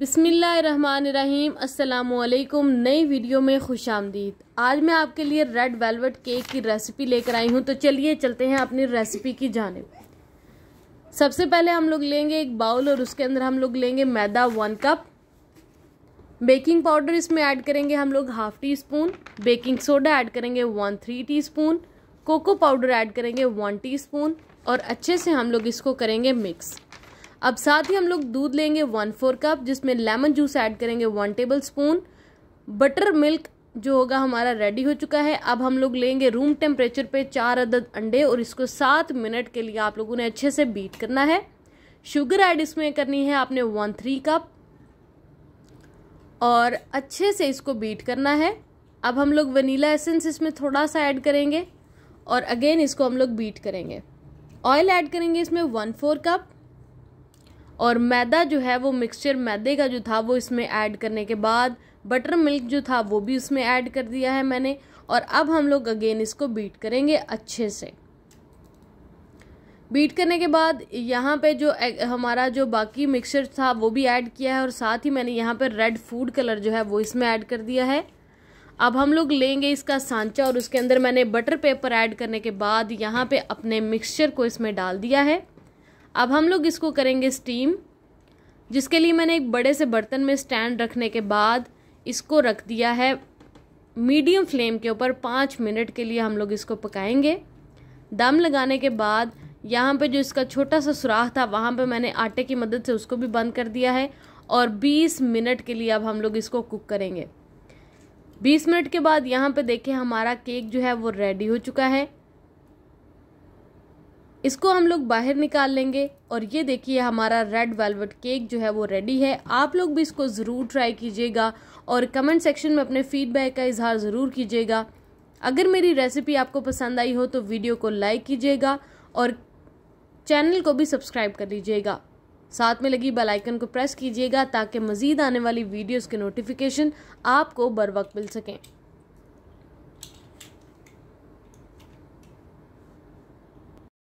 बिसमीम् अल्लाम नई वीडियो में खुश आमदीद आज मैं आपके लिए रेड वेलवेट केक की रेसिपी लेकर आई हूँ तो चलिए चलते हैं अपनी रेसिपी की जानब सबसे पहले हम लोग लेंगे एक बाउल और उसके अंदर हम लोग लेंगे मैदा वन कप बेकिंग पाउडर इसमें ऐड करेंगे हम लोग half teaspoon baking soda add करेंगे one three teaspoon cocoa powder add करेंगे वन टी स्पून और अच्छे से हम लोग इसको करेंगे मिक्स अब साथ ही हम लोग दूध लेंगे वन फोर कप जिसमें लेमन जूस ऐड करेंगे one tablespoon buttermilk जो होगा हमारा रेडी हो चुका है अब हम लोग लेंगे रूम टेम्परेचर पे चार अदद अंडे और इसको सात मिनट के लिए आप लोगों ने अच्छे से बीट करना है शुगर ऐड इसमें करनी है आपने वन थ्री कप और अच्छे से इसको बीट करना है अब हम लोग वनीला एसेंस इसमें थोड़ा सा ऐड करेंगे और अगेन इसको हम लोग बीट करेंगे ऑयल ऐड करेंगे इसमें वन फोर कप और मैदा जो है वो मिक्सचर मैदे का जो था वो इसमें ऐड करने के बाद बटर मिल्क जो था वो भी उसमें ऐड कर दिया है मैंने और अब हम लोग अगेन इसको बीट करेंगे अच्छे से बीट करने के बाद यहाँ पे जो हमारा जो बाकी मिक्सचर था वो भी ऐड किया है और साथ ही मैंने यहाँ पर रेड फूड कलर जो है वो इसमें ऐड कर दिया है अब हम लोग लेंगे इसका सांचा और उसके अंदर मैंने बटर पेपर ऐड करने के बाद यहाँ पे अपने मिक्सचर को इसमें डाल दिया है अब हम लोग इसको करेंगे स्टीम जिसके लिए मैंने एक बड़े से बर्तन में स्टैंड रखने के बाद इसको रख दिया है मीडियम फ्लेम के ऊपर पाँच मिनट के लिए हम लोग इसको पकाएंगे दम लगाने के बाद यहाँ पे जो इसका छोटा सा सुराख था वहाँ पे मैंने आटे की मदद से उसको भी बंद कर दिया है और 20 मिनट के लिए अब हम लोग इसको कुक करेंगे 20 मिनट के बाद यहाँ पे देखें हमारा केक जो है वो रेडी हो चुका है इसको हम लोग बाहर निकाल लेंगे और ये देखिए हमारा रेड वेलवेट केक जो है वो रेडी है आप लोग भी इसको ज़रूर ट्राई कीजिएगा और कमेंट सेक्शन में अपने फीडबैक का इजहार ज़रूर कीजिएगा अगर मेरी रेसिपी आपको पसंद आई हो तो वीडियो को लाइक कीजिएगा और चैनल को भी सब्सक्राइब कर लीजिएगा साथ में लगी बेल आइकन को प्रेस कीजिएगा ताकि मज़ीद आने वाली वीडियोस के नोटिफिकेशन आपको बर वक्त मिल सकें